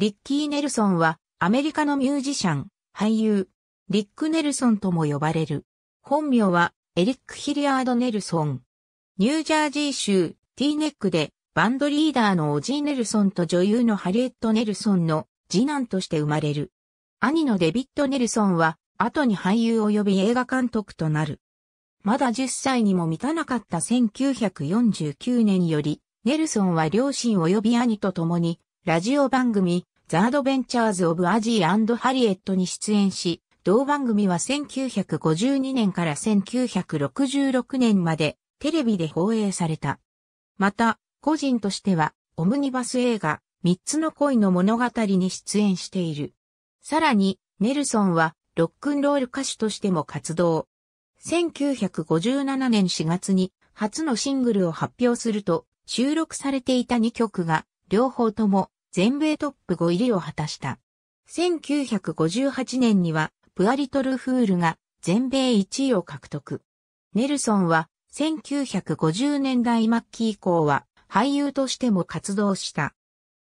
リッキー・ネルソンは、アメリカのミュージシャン、俳優、リック・ネルソンとも呼ばれる。本名は、エリック・ヒリアード・ネルソン。ニュージャージー州、ティーネックで、バンドリーダーのオジー・ネルソンと女優のハリエット・ネルソンの次男として生まれる。兄のデビッド・ネルソンは、後に俳優及び映画監督となる。まだ10歳にも満たなかった1949年より、ネルソンは両親及び兄と共に、ラジオ番組、ザ・アドベンチャーズ・オブ・アジーハリエットに出演し、同番組は1952年から1966年までテレビで放映された。また、個人としては、オムニバス映画、三つの恋の物語に出演している。さらに、ネルソンは、ロックンロール歌手としても活動。1957年4月に、初のシングルを発表すると、収録されていた2曲が、両方とも全米トップ5入りを果たした。1958年には、プアリトルフールが全米1位を獲得。ネルソンは、1950年代末期以降は、俳優としても活動した。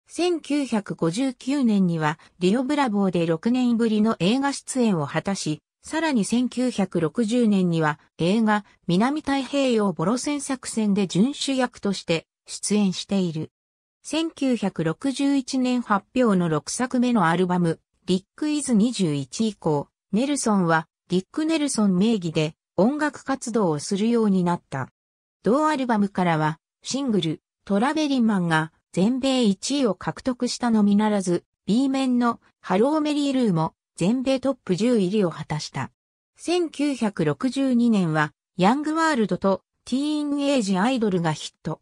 1959年にはリオブラボーで6年ぶりの映画出演を果たし、さらに1960年には映画南太平洋ボロ戦作戦で準主役として出演している。1961年発表の6作目のアルバム、リック・イズ21以降、ネルソンは、リック・ネルソン名義で音楽活動をするようになった。同アルバムからは、シングル、トラベリンマンが全米1位を獲得したのみならず、B 面のハローメリールーも全米トップ10入りを果たした。1962年は、ヤングワールドとティーンエイジアイドルがヒット。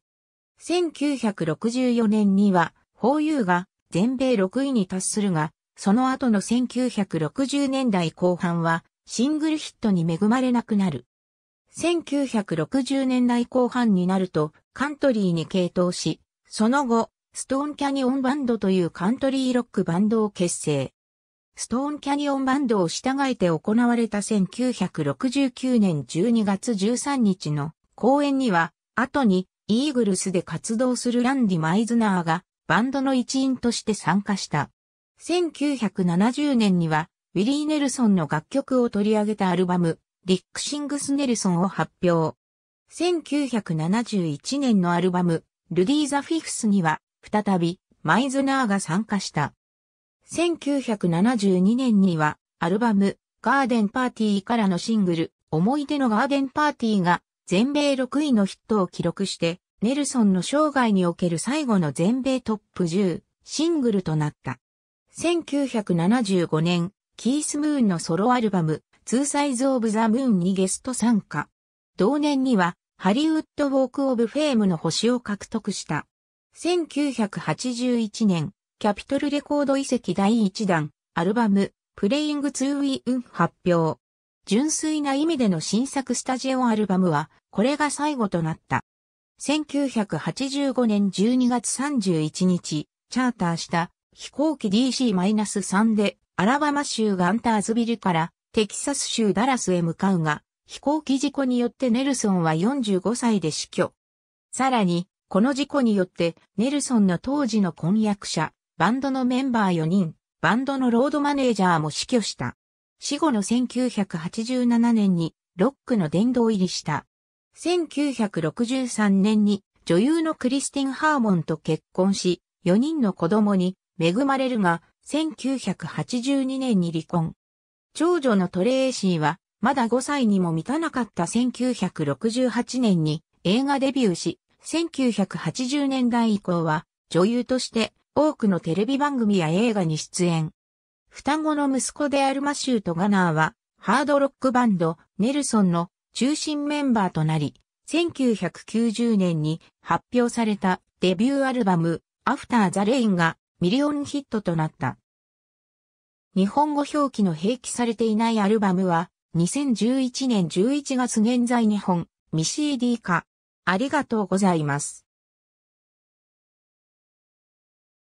1964年には、ホーユーが全米6位に達するが、その後の1960年代後半は、シングルヒットに恵まれなくなる。1960年代後半になると、カントリーに傾倒し、その後、ストーンキャニオンバンドというカントリーロックバンドを結成。ストーンキャニオンバンドを従えて行われた1969年12月13日の公演には、後にイーグルスで活動するランディ・マイズナーがバンドの一員として参加した。1970年にはウィリー・ネルソンの楽曲を取り上げたアルバム、リック・シングス・ネルソンを発表。1971年のアルバム、ルディザ・フィフスには、再び、マイズナーが参加した。1972年には、アルバム、ガーデンパーティーからのシングル、思い出のガーデンパーティーが全米6位のヒットを記録して、ネルソンの生涯における最後の全米トップ10シングルとなった。1975年、キース・ムーンのソロアルバム、ツーサイズ・オブ・ザ・ムーンにゲスト参加。同年には、ハリウッド・ウォーク・オブ・フェームの星を獲得した。1981年、キャピトルレコード遺跡第1弾、アルバム、プレイング・ツー・ウィ・ウン発表。純粋な意味での新作スタジオアルバムは、これが最後となった。1985年12月31日、チャーターした飛行機 DC-3 でアラバマ州ガンターズビルからテキサス州ダラスへ向かうが、飛行機事故によってネルソンは45歳で死去。さらに、この事故によってネルソンの当時の婚約者、バンドのメンバー4人、バンドのロードマネージャーも死去した。死後の1987年にロックの殿堂入りした。1963年に女優のクリスティン・ハーモンと結婚し、4人の子供に恵まれるが、1982年に離婚。長女のトレーシーは、まだ5歳にも満たなかった1968年に映画デビューし、1980年代以降は女優として多くのテレビ番組や映画に出演。双子の息子であるマシューとガナーは、ハードロックバンド、ネルソンの中心メンバーとなり、1990年に発表されたデビューアルバム、アフター・ザ・レインがミリオンヒットとなった。日本語表記の併記されていないアルバムは、2011年11月現在日本、未 CD 化。ありがとうございます。